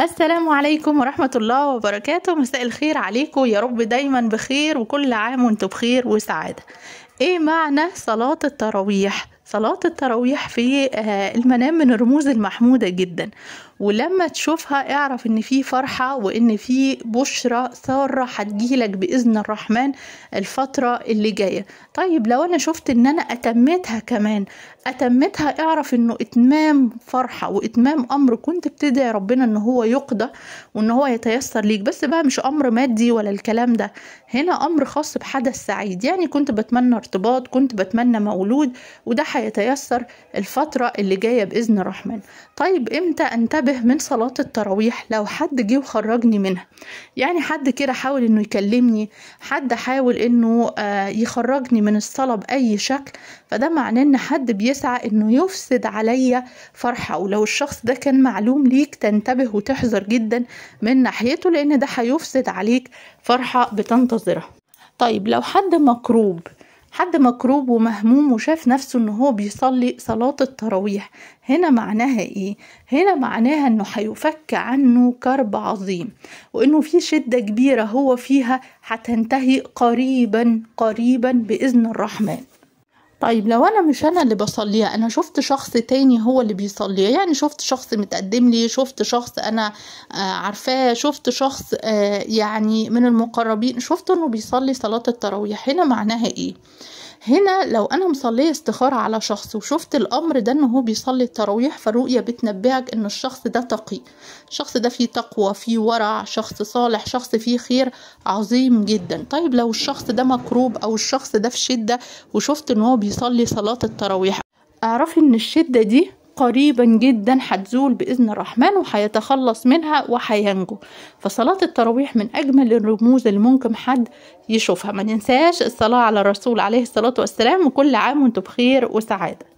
السلام عليكم ورحمة الله وبركاته مساء الخير عليكم يا رب دايما بخير وكل عام وانتم بخير وسعادة ايه معنى صلاة التراويح صلاة التراويح في آه، المنام من الرموز المحمودة جدا ولما تشوفها اعرف ان في فرحة وان في بشرة سارة هتجيلك بإذن الرحمن الفترة اللي جاية طيب لو انا شفت ان انا اتميتها كمان اتميتها اعرف انه اتمام فرحة واتمام امر كنت بتدعي ربنا ان هو يقضى وان هو يتيسر ليك بس بقى مش امر مادي ولا الكلام ده هنا امر خاص بحدث سعيد يعني كنت بتمنى ارتباط كنت بتمنى مولود وده هيتيسر الفترة اللي جاية بإذن الرحمن طيب إمتى أنتبه من صلاة التراويح لو حد جه وخرجني منها يعني حد كده حاول إنه يكلمني حد حاول إنه آه، يخرجني من الصلاة بأي شكل فده معناه إن حد بيسعى إنه يفسد عليا فرحة ولو الشخص ده كان معلوم ليك تنتبه وتحذر جدا من ناحيته لأن ده هيفسد عليك فرحة بتنتظرها طيب لو حد مكروب حد مكروب ومهموم وشاف نفسه ان هو بيصلي صلاة التراويح هنا معناها ايه هنا معناها انه هيفك عنه كرب عظيم وانه في شدة كبيرة هو فيها هتنتهي قريبا قريبا بإذن الرحمن طيب لو انا مش انا اللي بصليها انا شفت شخص تاني هو اللي بيصليها يعني شفت شخص متقدم لي شفت شخص انا آه، عارفاه شفت شخص آه، يعني من المقربين شفت انه بيصلي صلاة التراويح هنا معناها ايه هنا لو انا مصليه استخاره على شخص وشفت الامر ده ان هو بيصلي التراويح فالرؤيه بتنبهك ان الشخص ده تقي الشخص ده فيه تقوى فيه ورع شخص صالح شخص فيه خير عظيم جدا طيب لو الشخص ده مكروب او الشخص ده في شده وشفت ان هو بيصلي صلاه التراويح اعرفي ان الشده دي قريبا جدا هتزول بإذن الرحمن وهيتخلص منها وهينجو فصلاة التراويح من أجمل الرموز اللي ممكن حد يشوفها ما ننساش الصلاة على الرسول عليه الصلاة والسلام وكل عام وانتم بخير وسعادة